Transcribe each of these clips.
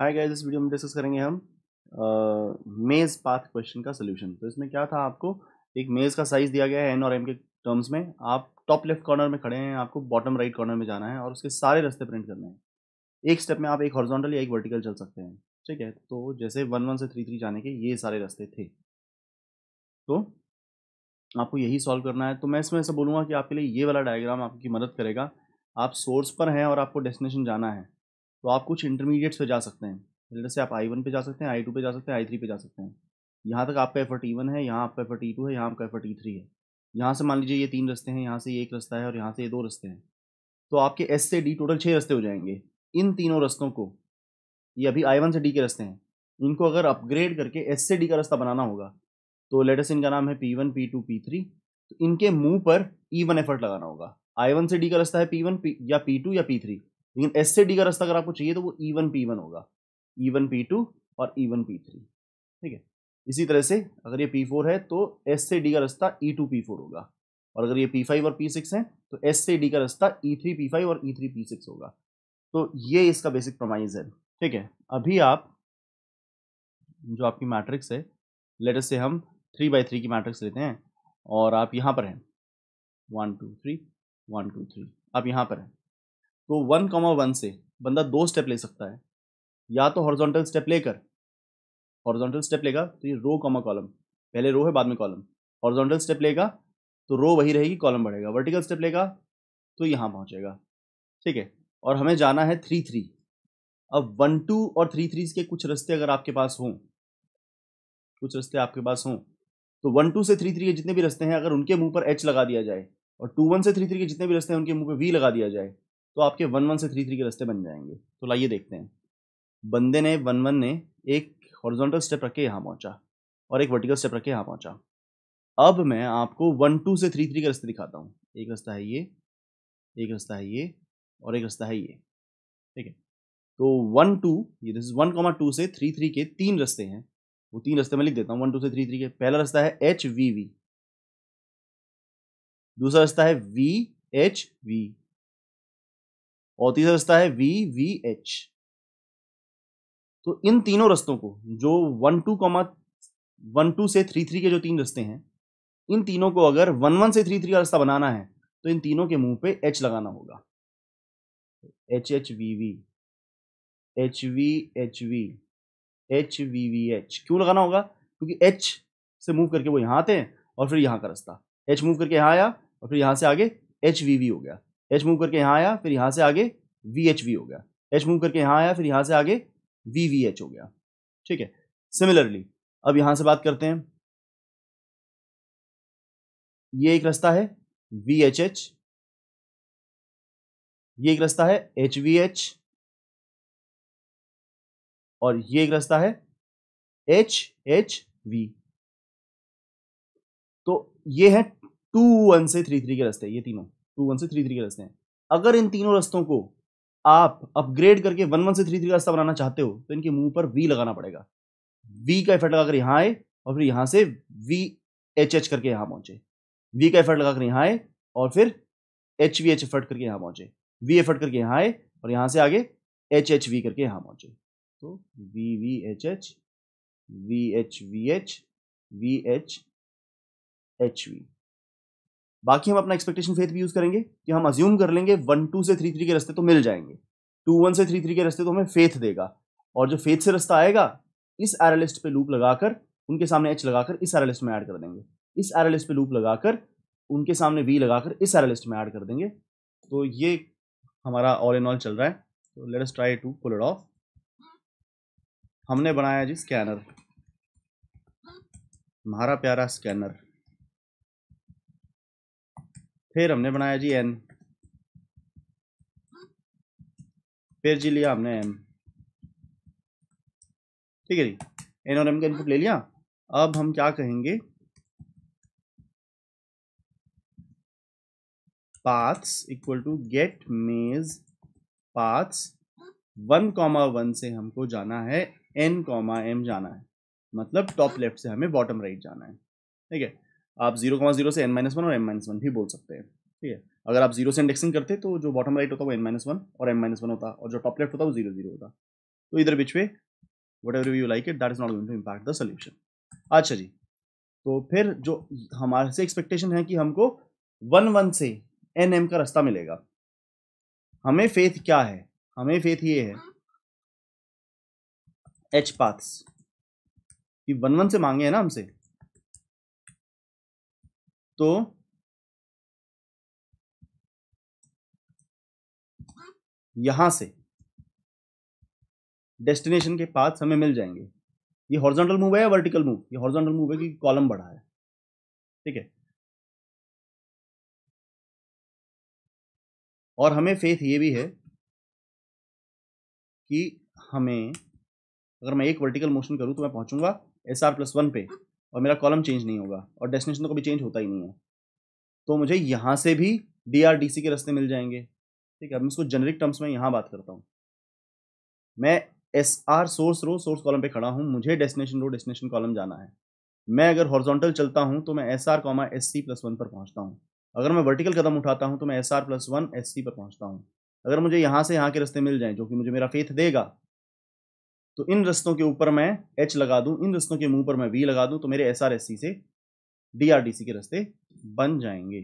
हाय guys इस वीडियो में डिस्कस करेंगे हम मेज़ पाथ क्वेश्चन का सोल्यूशन तो इसमें क्या था आपको एक मेज़ का साइज़ दिया गया है एन और एम के टर्म्स में आप टॉप लेफ्ट कॉर्नर में खड़े हैं आपको बॉटम राइट कॉर्नर में जाना है और उसके सारे रास्ते प्रिंट करने हैं एक स्टेप में आप एक हॉर्जोंटल या एक वर्टिकल चल सकते हैं ठीक है तो जैसे वन वन से थ्री थ्री जाने के ये सारे रास्ते थे तो आपको यही सॉल्व करना है तो मैं इसमें ऐसा बोलूँगा कि आपके लिए ये वाला डायग्राम आपकी मदद करेगा आप सोर्स पर हैं और आपको डेस्टिनेशन जाना है तो आप कुछ इंटरमीडिएट्स पे जा सकते हैं फिल्टर से आप आई वन पे जा सकते हैं आई टू पे जा सकते हैं आई थ्री पे जा सकते हैं यहाँ तक आपका एफर्ट ई वन है यहाँ आपका एफर्ट ई टू है यहाँ आपका एफर्ट ई थ्री है यहाँ से मान लीजिए ये तीन रस्ते हैं यहाँ से ये एक रास्ता है और यहाँ से ये दो रस्ते हैं तो आपके एस से डी टोटल छः रस्ते हो जाएंगे इन तीनों रस्तों को ये अभी आई वन से डी के रस्ते हैं इनको अगर अपग्रेड करके एस से डी का रास्ता बनाना होगा तो लेटेस्ट इनका नाम है P one P two P three तो इनके मुंह पर ई वन एफर्ट लगाना होगा आई वन से डी का रास्ता है पी वन या पी टू या पी थ्री लेकिन एस से डी का रास्ता अगर आपको चाहिए तो वो ई वन पी वन होगा ई वन पी टू और ई वन पी थ्री ठीक है इसी तरह से अगर ये पी फोर है तो एस से डी का रास्ता ई टू पी फोर होगा और अगर ये पी फाइव और पी सिक्स है तो एस से डी का रास्ता ई थ्री पी फाइव और ई थ्री पी सिक्स होगा तो ये इसका बेसिक प्रमाइज है ठीक है अभी आप जो आपकी मैट्रिक्स है लेटर से हम थ्री बाई थ्री की मैट्रिक्स लेते हैं और आप यहाँ पर हैं one two three one two three आप यहाँ पर हैं तो वन कॉमा वन से बंदा दो स्टेप ले सकता है या तो हॉर्जोंटल स्टेप लेकर हॉर्जोंटल स्टेप लेगा तो ये रो कॉमा कॉलम पहले रो है बाद में कॉलम हॉर्जोंटल स्टेप लेगा तो रो वही रहेगी कॉलम बढ़ेगा वर्टिकल स्टेप लेगा तो यहाँ पहुँचेगा ठीक है और हमें जाना है थ्री थ्री अब वन टू और थ्री थ्री के कुछ रस्ते अगर आपके पास हों कुछ रस्ते आपके पास हों तो वन टू से थ्री थ्री के जितने भी रस्ते हैं अगर उनके मुंह पर एच लगा दिया जाए और टू वन से थ्री थ्री के जितने भी रस्ते हैं उनके मुंह पर वी लगा दिया जाए तो आपके वन वन से थ्री थ्री के रस्ते बन जाएंगे तो लाइए देखते हैं बंदे ने वन वन ने एक हॉरिजॉन्टल स्टेप रख के यहाँ पहुँचा और एक वर्टिकल स्टेप रख के यहाँ पहुँचा अब मैं आपको वन टू से थ्री थ्री के रस्ते दिखाता हूँ एक रास्ता है ये एक रास्ता है ये और एक रास्ता है ये ठीक है तो वन टू ये दिस वन कॉमा टू से थ्री थ्री के तीन रास्ते हैं वो तीन रास्ते मैं लिख देता हूँ वन टू से थ्री थ्री के पहला रास्ता है एच वी वी दूसरा रास्ता है वी एच वी और तीसरा रास्ता है वी वी एच तो इन तीनों रस्तों को जो one two comma one two से थ्री थ्री के जो तीन रस्ते हैं इन तीनों को अगर वन वन से थ्री थ्री का रास्ता बनाना है तो इन तीनों के मुंह पे एच लगाना होगा H H V V H V H V H V V H क्यों लगाना होगा क्योंकि एच से मूव करके वो यहां आते हैं और फिर यहां का रास्ता एच मूव करके यहां आया और फिर यहां से आगे एच वी वी हो गया एच मूव करके यहाँ आया फिर यहाँ से आगे वी एच वी हो गया एच मूव करके यहाँ आया फिर यहाँ से आगे वी वी एच हो गया ठीक है सिमिलरली अब यहाँ से बात करते हैं ये एक रास्ता है वी एच एच ये एक रास्ता है एच वी एच और ये एक रास्ता है एच एच वी तो ये है टू वन से थ्री थ्री के रास्ते ये तीनों टू वन से थ्री थ्री के रास्ते हैं अगर इन तीनों रास्तों को आप अपग्रेड करके वन वन से थ्री थ्री का रास्ता बनाना चाहते हो तो इनके मुंह पर वी लगाना पड़ेगा वी का इफेक्ट लगाकर यहाँ आए और फिर यहाँ से वी एच एच करके यहाँ पहुंचे वी का इफेक्ट लगाकर यहाँ आए और फिर एच वी एच एफर्ट करके यहाँ पहुंचे वी एफर्ट करके यहाँ आए और यहाँ से आगे एच एच वी करके यहाँ पहुंचे तो V V H H V H V H V H H V बाकी हम अपना एक्सपेक्टेशन फेथ भी यूज़ करेंगे कि हम अज्यूम कर लेंगे वन टू से थ्री थ्री के रस्ते तो मिल जाएंगे टू वन से थ्री थ्री के रस्ते तो हमें फेथ देगा और जो फेथ से रास्ता आएगा इस एरालिस्ट पे लूप लगाकर उनके सामने एच लगाकर इस एरालिस्ट में ऐड कर देंगे इस एरालिस्ट पे लूप लगाकर उनके सामने वी लगाकर इस एरालिस्ट में ऐड कर देंगे तो ये हमारा ऑल इन ऑल चल रहा है तो let us try to pull it off हमने बनाया जी स्कैनर हमारा प्यारा स्कैनर फिर हमने बनाया जी एन फिर जी लिया हमने एम ठीक है जी एन और एम का इनपुट ले लिया अब हम क्या कहेंगे paths equal to get maze paths one comma one से हमको जाना है एन कॉमा एम जाना है मतलब टॉप लेफ्ट से हमें बॉटम राइट right जाना है ठीक है आप जीरो कमा जीरो से एन माइनस वन और एन माइनस वन भी बोल सकते हैं ठीक है अगर आप जीरो से इंडेक्सिंग करते तो जो बॉटम राइट होता वो एन माइनस वन और एन माइनस वन होता और जो टॉप लेफ्ट होता वो जीरो जीरो होता तो इधर which way whatever you like it that is not going to impact the solution अच्छा जी तो फिर जो हमारे से एक्सपेक्टेशन है कि हमको वन वन से एन एम का रास्ता मिलेगा हमें फेथ क्या है हमें फेथ ये है एच पाथ्स कि वन वन से मांगे हैं ना हमसे तो यहां से डेस्टिनेशन के पास हमें मिल जाएंगे ये हॉर्जोंटल मूव है या वर्टिकल मूव ये हॉर्जोंटल मूव है कि कॉलम बढ़ा है ठीक है और हमें फेथ ये भी है कि हमें अगर मैं एक वर्टिकल मोशन करूं तो मैं पहुंचूंगा एस आर प्लस वन पे और मेरा कॉलम चेंज नहीं होगा और डेस्टिनेशन तो कभी चेंज होता ही नहीं है तो मुझे यहाँ से भी डी के रास्ते मिल जाएंगे ठीक है अब मैं इसको जेनरिक टर्म्स में यहाँ बात करता हूँ मैं S R source row source column पे खड़ा हूँ मुझे डेस्टिनेशन रो डेस्टिनेशन कॉलम जाना है मैं अगर हॉर्जोंटल चलता हूँ तो मैं S R comma S C plus one पर पहुँचता हूँ अगर मैं वर्टिकल कदम उठाता हूँ तो मैं S R plus one S C पर पहुँचता हूँ अगर मुझे यहाँ से यहाँ के रास्ते मिल जाएँ जो कि मुझे मेरा फेथ देगा तो इन रस्तों के ऊपर मैं एच लगा दूं इन रस्तों के मुंह पर मैं वी लगा दूं तो मेरे एस आर एस सी से डी आर डी सी के रस्ते बन जाएंगे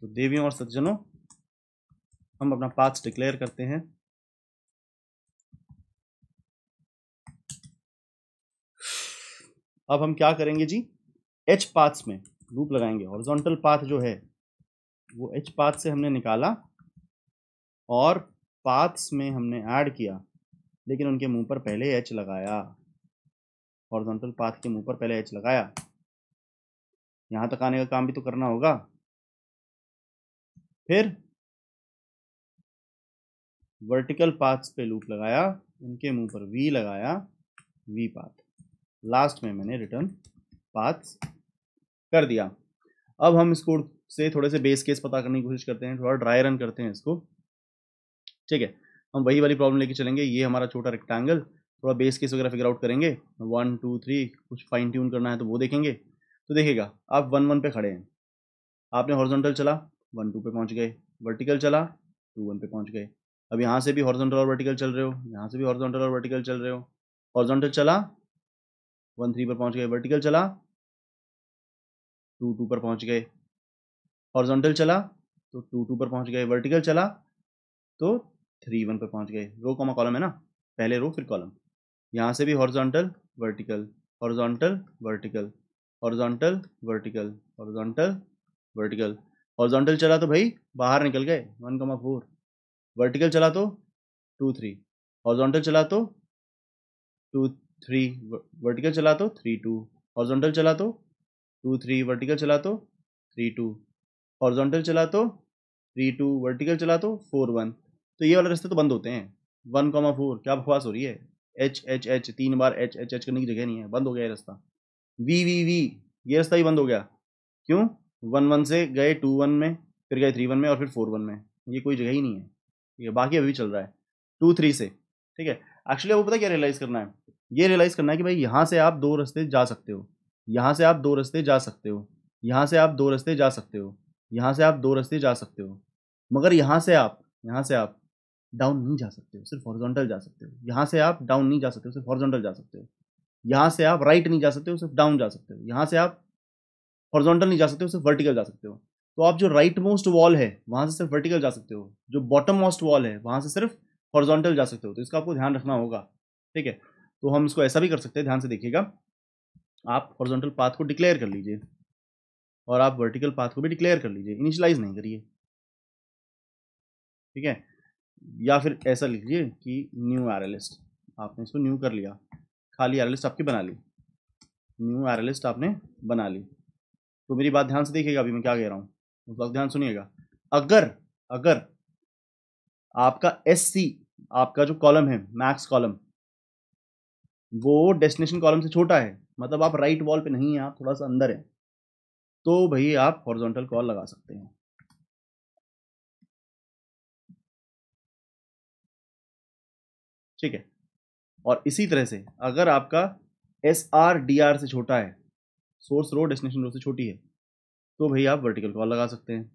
तो देवियों और सज्जनों हम अपना पाथ डिक्लेयर करते हैं अब हम क्या करेंगे जी एच पाथ्स में लूप लगाएंगे हॉरिजॉन्टल पाथ जो है वो एच पाथ से हमने निकाला और पाथ्स में हमने ऐड किया लेकिन उनके मुंह पर पहले एच लगाया हॉर्जोंटल पाथ के मुंह पर पहले एच लगाया यहाँ तक आने का काम भी तो करना होगा फिर वर्टिकल पाथ्स पे लूप लगाया उनके मुंह पर वी लगाया वी पाथ लास्ट में मैंने रिटर्न पाथ्स कर दिया अब हम इस कोड से थोड़े से बेस केस पता करने की कोशिश करते हैं थोड़ा ड्राई रन करते हैं इसको ठीक है हम वही वाली प्रॉब्लम लेके चलेंगे ये हमारा छोटा रेक्टेंगल थोड़ा बेस केस वगैरह फिगर आउट करेंगे वन टू थ्री कुछ फाइन ट्यून करना है तो वो देखेंगे तो देखिएगा आप वन वन पे खड़े हैं आपने हॉर्जेंटल चला वन टू पे पहुंच गए वर्टिकल चला टू वन पे पहुंच गए अब यहाँ से भी हॉर्जेंटल और वर्टिकल चल रहे हो यहाँ से भी हॉर्जेंटल और वर्टिकल चल रहे हो हॉर्जेंटल चला वन थ्री पर पहुंच गए वर्टिकल चला टू टू पर पहुंच गए हॉर्जोंटल चला तो टू टू पर पहुंच गए वर्टिकल चला तो थ्री वन पर पहुंच गए रो कॉमा कॉलम है ना पहले रो फिर कॉलम यहाँ से भी horizontal vertical horizontal vertical horizontal vertical horizontal vertical horizontal चला तो भाई बाहर निकल गए वन कॉमा फोर वर्टिकल चला तो टू थ्री हॉर्जोंटल तो तो चला तो टू थ्री वर्टिकल चला तो थ्री टू हॉर्जोंटल चला तो टू थ्री वर्टिकल चला तो थ्री टू हॉर्जोंटल चला तो थ्री टू वर्टिकल चला तो फोर वन तो ये वाले रास्ते तो बंद होते हैं वन कॉमा फोर क्या बकवास हो रही है एच एच एच तीन बार एच एच एच करने की जगह नहीं है बंद हो गया ये रास्ता वी वी वी ये रास्ता ही बंद हो गया क्यों वन वन से गए टू वन में फिर गए थ्री वन में और फिर फोर वन में ये कोई जगह ही नहीं है ठीक है बाकी अभी चल रहा है टू थ्री से ठीक है एक्चुअली आपको पता क्या रियलाइज़ करना है ये रियलाइज़ करना है कि भाई यहाँ से आप दो रास्ते जा सकते हो यहाँ से आप दो रास्ते जा सकते हो यहाँ से आप दो रास्ते जा सकते हो यहाँ से आप दो रस्ते जा सकते हो मगर यहाँ से आप यहाँ से आप डाउन नहीं जा सकते हो सिर्फ हॉरिजॉन्टल जा सकते हो यहाँ से आप डाउन नहीं जा सकते हो सिर्फ हॉरिजॉन्टल जा सकते हो यहाँ से आप राइट नहीं जा सकते हो सिर्फ डाउन जा सकते हो यहाँ से आप हॉरिजॉन्टल नहीं जा सकते हो सिर्फ वर्टिकल जा सकते हो तो आप जो राइट मोस्ट वॉल है वहाँ से सिर्फ वर्टिकल जा सकते हो जो बॉटम मोस्ट वॉल है वहाँ से सिर्फ हॉरिजॉन्टल जा सकते हो तो इसका आपको ध्यान रखना होगा ठीक है तो हम इसको ऐसा भी कर सकते हैं ध्यान से देखिएगा आप हॉरिजॉन्टल पाथ को डिक्लेयर कर लीजिए और आप वर्टिकल पाथ को भी डिक्लेयर कर लीजिए इनिशलाइज नहीं करिए ठीक है या फिर ऐसा लिखिए कि न्यू आर आपने इसको न्यू कर लिया खाली आर आपकी बना ली न्यू आर आपने बना ली तो मेरी बात ध्यान से देखिएगा अभी मैं क्या कह रहा हूँ उस वक्त ध्यान सुनिएगा अगर अगर आपका एस आपका जो कॉलम है मैक्स कॉलम वो डेस्टिनेशन कॉलम से छोटा है मतलब आप राइट वॉल पे नहीं हैं आप थोड़ा सा अंदर हैं तो भाई आप हॉरिजॉन्टल कॉल लगा सकते हैं ठीक है और इसी तरह से अगर आपका एस आर डी आर से छोटा है सोर्स रोड डेस्टिनेशन रोड से छोटी है तो भाई आप वर्टिकल कॉल लगा सकते हैं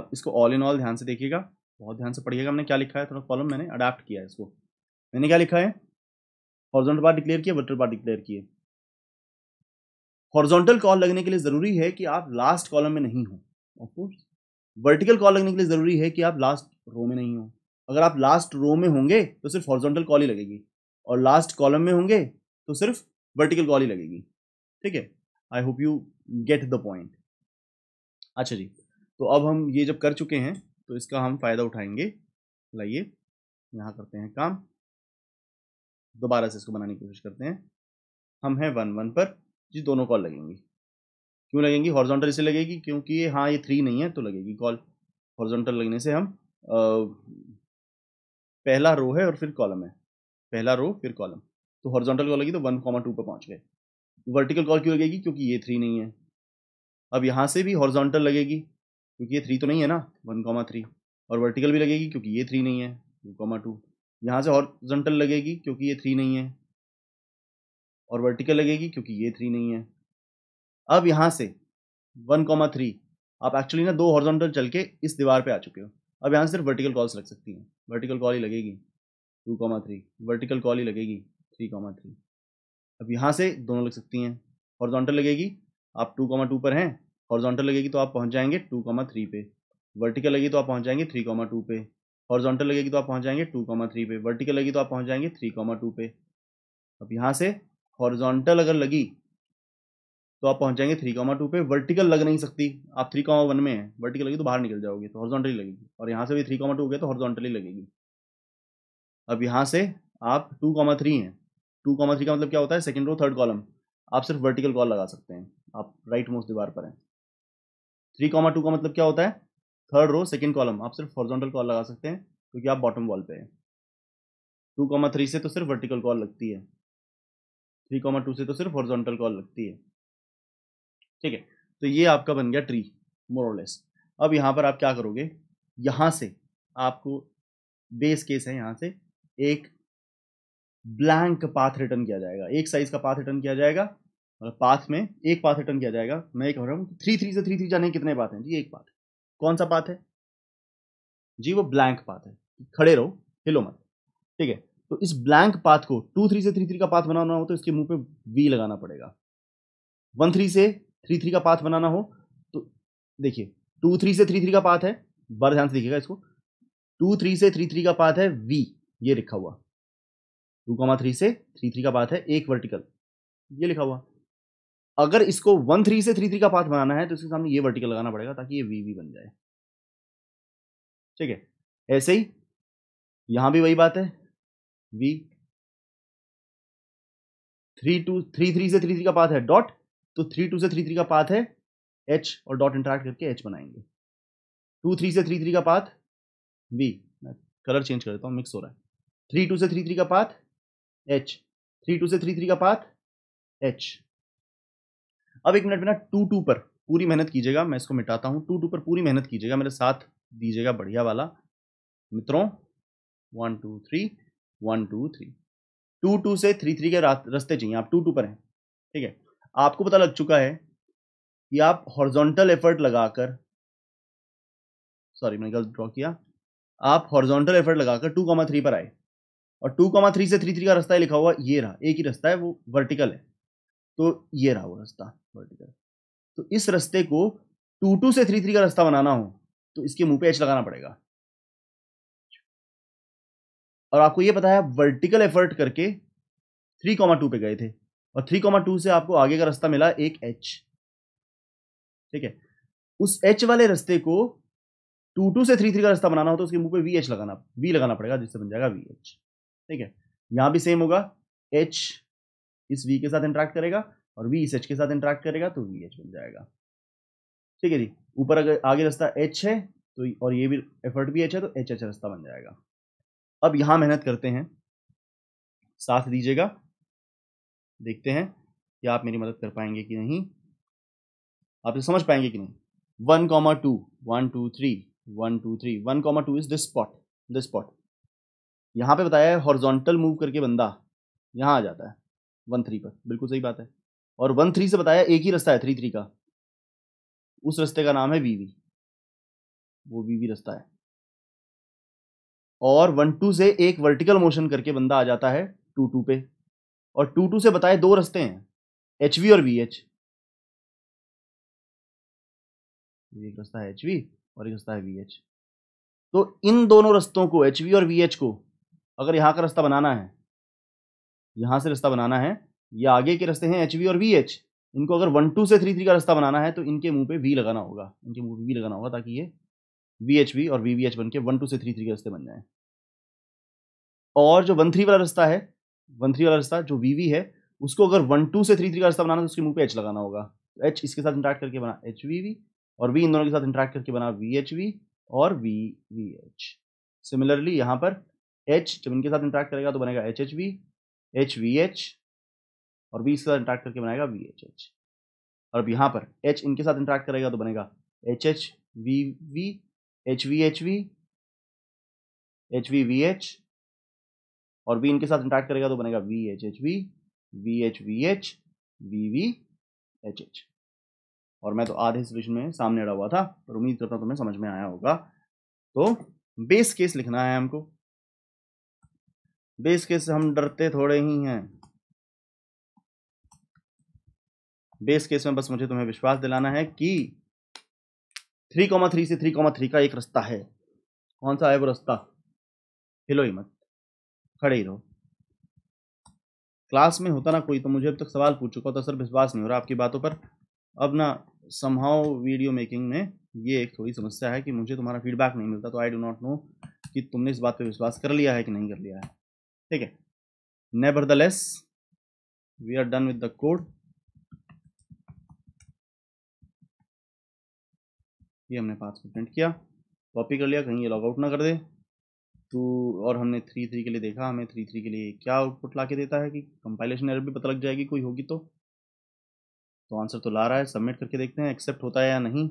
अब इसको ऑल इन ऑल ध्यान से देखिएगा बहुत ध्यान से पढ़िएगा हमने क्या लिखा है थोड़ा कॉलम मैंने अडाप्ट किया है इसको मैंने क्या लिखा है हॉर्जोंटल पार्ट डिक्लेयर किया वर्टल पार्ट डिक्लेयर किए हॉर्जोंटल कॉल लगने के लिए ज़रूरी है कि आप लास्ट कॉलम में नहीं हो ऑफकोर्स वर्टिकल कॉल लगने के लिए ज़रूरी है कि आप लास्ट रो में नहीं हो अगर आप लास्ट रो में होंगे तो सिर्फ हॉर्जोंटल कॉल ही लगेगी और लास्ट कॉलम में होंगे तो सिर्फ वर्टिकल कॉल ही लगेगी ठीक है I hope you get the point अच्छा जी तो अब हम ये जब कर चुके हैं तो इसका हम फ़ायदा उठाएंगे लाइए यहाँ करते हैं काम दोबारा से इसको बनाने की कोशिश करते हैं हम हैं वन वन पर जी दोनों कॉल लगेंगी क्यों लगेंगी हॉर्जोंटल इसे लगेगी क्योंकि हाँ ये थ्री नहीं है तो लगेगी कॉल हॉर्जोंटल लगने से हम आ, पहला रो है और फिर कॉलम है पहला रो फिर कॉलम तो हॉर्जोंटल कॉल लगी तो वन कॉमा टू पर पहुँच गए वर्टिकल कॉल क्यों लगेगी क्योंकि ये थ्री नहीं है अब यहाँ से भी हॉर्जोंटल लगेगी क्योंकि ये थ्री तो नहीं है ना वन कॉमा थ्री और वर्टिकल भी लगेगी क्योंकि ये थ्री नहीं है टू कॉमा टू यहाँ से हॉरिजॉन्टल लगेगी क्योंकि ये थ्री नहीं है और वर्टिकल लगेगी क्योंकि ये थ्री नहीं है अब यहाँ से वन कॉमा थ्री आप एक्चुअली ना दो हॉरिजॉन्टल चल के इस दीवार पे आ चुके हो अब यहाँ से सिर्फ वर्टिकल कॉल्स लग सकती हैं वर्टिकल कॉल ही लगेगी two comma three vertical call ही लगेगी थ्री कॉमा थ्री अब यहाँ से दोनों लग सकती हैं हॉर्जोंटल लगेगी आप टू कॉमा टू पर हैं हॉर्जोंटल लगेगी तो आप पहुँच जाएंगे टू कॉमा थ्री पे वर्टिकल लगी तो आप पहुँच जाएंगे थ्री कॉमा टू पे हॉर्जोंटल लगेगी तो आप पहुंच जाएंगे टू कॉमा थ्री पे वर्टिकल लगी तो आप पहुंच जाएंगे थ्री कॉमा टू पे अब यहां से हॉर्जोंटल अगर लगी तो आप पहुंच जाएंगे थ्री कॉमा टू पे वर्टिकल लग नहीं सकती आप थ्री कॉमा वन में है वर्टिकल लगी तो बाहर निकल जाओगे तो हॉर्जोंटली लगेगी और यहां से भी थ्री कॉमा टू हो गया तो हॉर्जोंटली लगेगी अब यहां से आप टू कॉमा थ्री हैं टू कॉमा थ्री का मतलब क्या होता है सेकेंड रो थर्ड कॉलम आप सिर्फ वर्टिकल कॉल लगा सकते हैं आप राइट मोस्ट दीवार पर हैं थ्री कॉमा टू का मतलब क्या होता है थर्ड रो सेकेंड कॉलम आप सिर्फ हॉरिजॉन्टल कॉल लगा सकते हैं क्योंकि आप बॉटम वॉल पे हैं टू कॉमा थ्री से तो सिर्फ वर्टिकल कॉल लगती है थ्री कॉमा टू से तो सिर्फ हॉरिजॉन्टल कॉल लगती है ठीक है तो ये आपका बन गया ट्री मोरलेस अब यहाँ पर आप क्या करोगे यहाँ से आपको बेस केस है यहाँ से एक ब्लैंक पाथ रिटर्न किया जाएगा एक साइज का पाथ रिटर्न किया जाएगा और पाथ में एक पाथ रिटर्न किया जाएगा मैं कह रहा हूँ थ्री थ्री से थ्री थ्री जाने कितने पाथ हैं जी एक पाथ कौन सा पाथ है जी वो ब्लैंक पाथ है खड़े रहो हिलो मत ठीक है तो इस ब्लैंक पाथ को टू थ्री से थ्री थ्री का पाथ बनाना हो तो इसके मुंह पे वी लगाना पड़ेगा वन थ्री से थ्री थ्री का पाथ बनाना हो तो देखिए टू थ्री से थ्री थ्री का पाथ है बार ध्यान से देखिएगा इसको टू थ्री से थ्री थ्री का पाथ है वी ये लिखा हुआ टू कॉमा थ्री से थ्री थ्री का पाथ है एक वर्टिकल ये लिखा हुआ अगर इसको वन थ्री से थ्री थ्री का पाथ बनाना है तो इसके सामने ये वर्टिकल लगाना पड़ेगा ताकि ये वी वी बन जाए ठीक है ऐसे ही यहां भी वही बात है V three two three three से थ्री थ्री का पाथ है डॉट तो थ्री टू से थ्री थ्री का पाथ है एच और डॉट इंटरेक्ट करके एच बनाएंगे टू थ्री से थ्री थ्री का पाथ वी मैं कलर चेंज कर देता हूँ मिक्स हो रहा है थ्री टू से थ्री थ्री का पाथ एच थ्री टू से थ्री थ्री का पाथ एच अब एक मिनट बिना टू टू पर पूरी मेहनत कीजिएगा मैं इसको मिटाता हूँ टू टू पर पूरी मेहनत कीजिएगा मेरे साथ दीजिएगा बढ़िया वाला मित्रों one two three one two three two two से थ्री थ्री के रास्ते चाहिए आप टू टू पर हैं ठीक है आपको पता लग चुका है कि आप हॉर्जोंटल एफर्ट लगाकर सॉरी मैंने गलत ड्रॉ किया आप हॉर्जोंटल एफर्ट लगाकर टू कॉमा थ्री पर आए और टू कॉमा थ्री से थ्री थ्री का रास्ता लिखा हुआ ये रहा एक ही रास्ता है वो वर्टिकल है तो ये रहा वो रास्ता वर्टिकल तो इस रास्ते को टू टू से थ्री थ्री का रास्ता बनाना हो तो इसके मुंह पे एच लगाना पड़ेगा और आपको ये पता है वर्टिकल एफर्ट करके थ्री कॉमा टू पे गए थे और थ्री कॉमा टू से आपको आगे का रास्ता मिला एक एच ठीक है उस एच वाले रास्ते को टू टू से थ्री थ्री का रास्ता बनाना हो तो उसके मुंह पे वी एच लगाना वी लगाना पड़ेगा जिससे बन जाएगा वी एच ठीक है यहां भी सेम होगा एच इस वी के साथ इंट्रैक्ट करेगा और वी इस एच के साथ इंट्रैक्ट करेगा तो वी एच बन जाएगा ठीक है जी ऊपर अगर आगे रास्ता एच है तो और ये भी एफर्ट भी एच है तो एच एच रास्ता बन जाएगा अब यहां मेहनत करते हैं साथ दीजिएगा देखते हैं कि आप मेरी मदद कर पाएंगे कि नहीं आप ये समझ पाएंगे कि नहीं one comma two one two three one two three one comma two is this spot this spot यहां पे बताया है हॉर्जोंटल मूव करके बंदा यहां आ जाता है वन थ्री पर बिल्कुल सही बात है और वन थ्री से बताया एक ही रास्ता है थ्री थ्री का उस रास्ते का नाम है वीवी वो वीवी रास्ता है और वन टू से एक वर्टिकल मोशन करके बंदा आ जाता है टू टू पे और टू टू से बताए दो रास्ते हैं एच वी और वी एच एक रास्ता है एच वी और एक रास्ता है वी एच तो इन दोनों रास्तों को एच वी और वी एच को अगर यहां का रास्ता बनाना है यहाँ से रास्ता बनाना है ये आगे के रास्ते हैं एच और वी एच इनको अगर वन टू से थ्री थ्री का रास्ता बनाना है तो इनके मुंह पे वी लगाना होगा इनके मुंह पे वी लगाना होगा ताकि ये वी एच वी और वी वी एच बन के वन टू से थ्री थ्री के रास्ते बन जाएं और जो वन थ्री वाला रास्ता है वन थ्री वाला रास्ता जो वी वी है उसको अगर वन टू से थ्री थ्री का रास्ता बनाना है तो उसके मुंह पे एच लगाना होगा एच इसके साथ इंट्रैक्ट करके बना एच वी वी और वी इन दोनों के साथ इंट्रैक्ट करके बना वी एच वी और वी वी एच सिमिलरली यहाँ पर एच जब इनके साथ इंट्रैक्ट करेगा तो बनेगा H H V H V H और बी इसके साथ इंट्रैक्ट करके बनाएगा वी एच एच और अब यहाँ पर एच इनके साथ इंट्रैक्ट करेगा तो बनेगा H H V V H V H V H V V H और बी इनके साथ इंट्रैक्ट करेगा तो बनेगा V H H V V H V H V V H H और मैं तो आधे सोल्यूशन में सामने अड़ा हुआ था पर उम्मीद करता हूँ तुम्हें समझ में आया होगा तो बेस केस लिखना है हमको बेस केस से हम डरते थोड़े ही हैं बेस केस में बस मुझे तुम्हें विश्वास दिलाना है कि थ्री कॉमा थ्री से थ्री कॉमा थ्री का एक रास्ता है कौन सा है वो रास्ता हिलो ही मत खड़े ही रहो क्लास में होता ना कोई तो मुझे अब तक सवाल पूछ चुका होता तो सर विश्वास नहीं हो रहा आपकी बातों पर अब ना समहाउ वीडियो मेकिंग में ये एक थोड़ी समस्या है कि मुझे तुम्हारा फीडबैक नहीं मिलता तो आई डो नॉट नो कि तुमने इस बात पे विश्वास कर लिया है कि नहीं कर लिया है ठीक है nevertheless we are done with the code ये हमने पाँच को प्रिंट किया कॉपी कर लिया कहीं ये आउट ना कर दे तो और हमने थ्री थ्री के लिए देखा हमें थ्री थ्री के लिए क्या आउटपुट ला के देता है कि कंपाइलेशन एरर भी पता लग जाएगी कोई होगी तो तो आंसर तो ला रहा है सबमिट करके देखते हैं एक्सेप्ट होता है या नहीं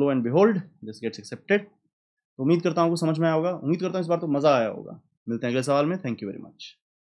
lo and behold this gets accepted तो उम्मीद करता हूँ आपको समझ में आया होगा उम्मीद करता हूँ इस बार तो मज़ा आया होगा मिलते हैं अगले सवाल में थैंक यू वेरी मच